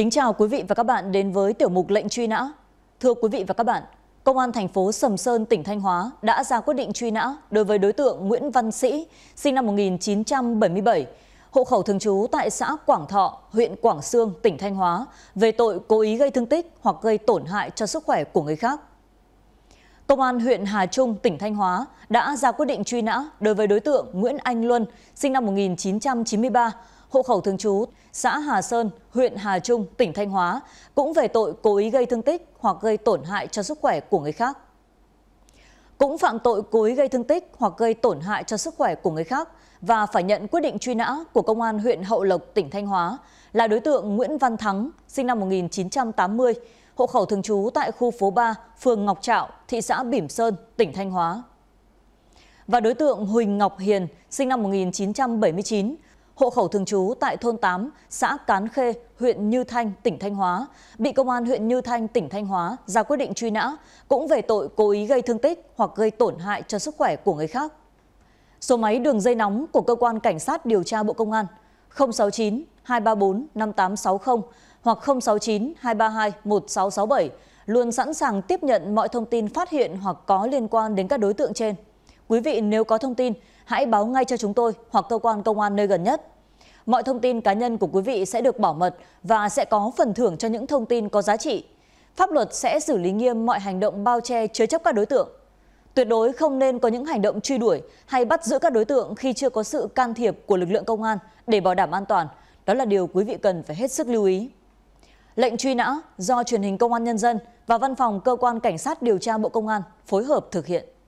Kính chào quý vị và các bạn đến với tiểu mục lệnh truy nã. Thưa quý vị và các bạn, Công an thành phố Sầm Sơn, tỉnh Thanh Hóa đã ra quyết định truy nã đối với đối tượng Nguyễn Văn Sĩ, sinh năm 1977, hộ khẩu thường trú tại xã Quảng Thọ, huyện Quảng Sương, tỉnh Thanh Hóa, về tội cố ý gây thương tích hoặc gây tổn hại cho sức khỏe của người khác. Công an huyện Hà Trung, tỉnh Thanh Hóa đã ra quyết định truy nã đối với đối tượng Nguyễn Anh Luân, sinh năm 1993, hộ khẩu thường trú xã Hà Sơn, huyện Hà Trung, tỉnh Thanh Hóa, cũng về tội cố ý gây thương tích hoặc gây tổn hại cho sức khỏe của người khác cũng phạm tội cối gây thương tích hoặc gây tổn hại cho sức khỏe của người khác và phải nhận quyết định truy nã của công an huyện hậu lộc tỉnh thanh hóa là đối tượng nguyễn văn thắng sinh năm 1980 hộ khẩu thường trú tại khu phố 3 phường Ngọc Trạo thị xã Bỉm Sơn tỉnh Thanh Hóa và đối tượng Huỳnh Ngọc Hiền sinh năm 1979 hộ khẩu thường trú tại thôn tám xã cán khê huyện như thanh tỉnh thanh hóa bị công an huyện như thanh tỉnh thanh hóa ra quyết định truy nã cũng về tội cố ý gây thương tích hoặc gây tổn hại cho sức khỏe của người khác số máy đường dây nóng của cơ quan cảnh sát điều tra bộ công an 069 234 5860 hoặc 069 232 1667 luôn sẵn sàng tiếp nhận mọi thông tin phát hiện hoặc có liên quan đến các đối tượng trên quý vị nếu có thông tin hãy báo ngay cho chúng tôi hoặc cơ quan công an nơi gần nhất Mọi thông tin cá nhân của quý vị sẽ được bảo mật và sẽ có phần thưởng cho những thông tin có giá trị. Pháp luật sẽ xử lý nghiêm mọi hành động bao che chứa chấp các đối tượng. Tuyệt đối không nên có những hành động truy đuổi hay bắt giữ các đối tượng khi chưa có sự can thiệp của lực lượng công an để bảo đảm an toàn. Đó là điều quý vị cần phải hết sức lưu ý. Lệnh truy nã do truyền hình Công an Nhân dân và Văn phòng Cơ quan Cảnh sát Điều tra Bộ Công an phối hợp thực hiện.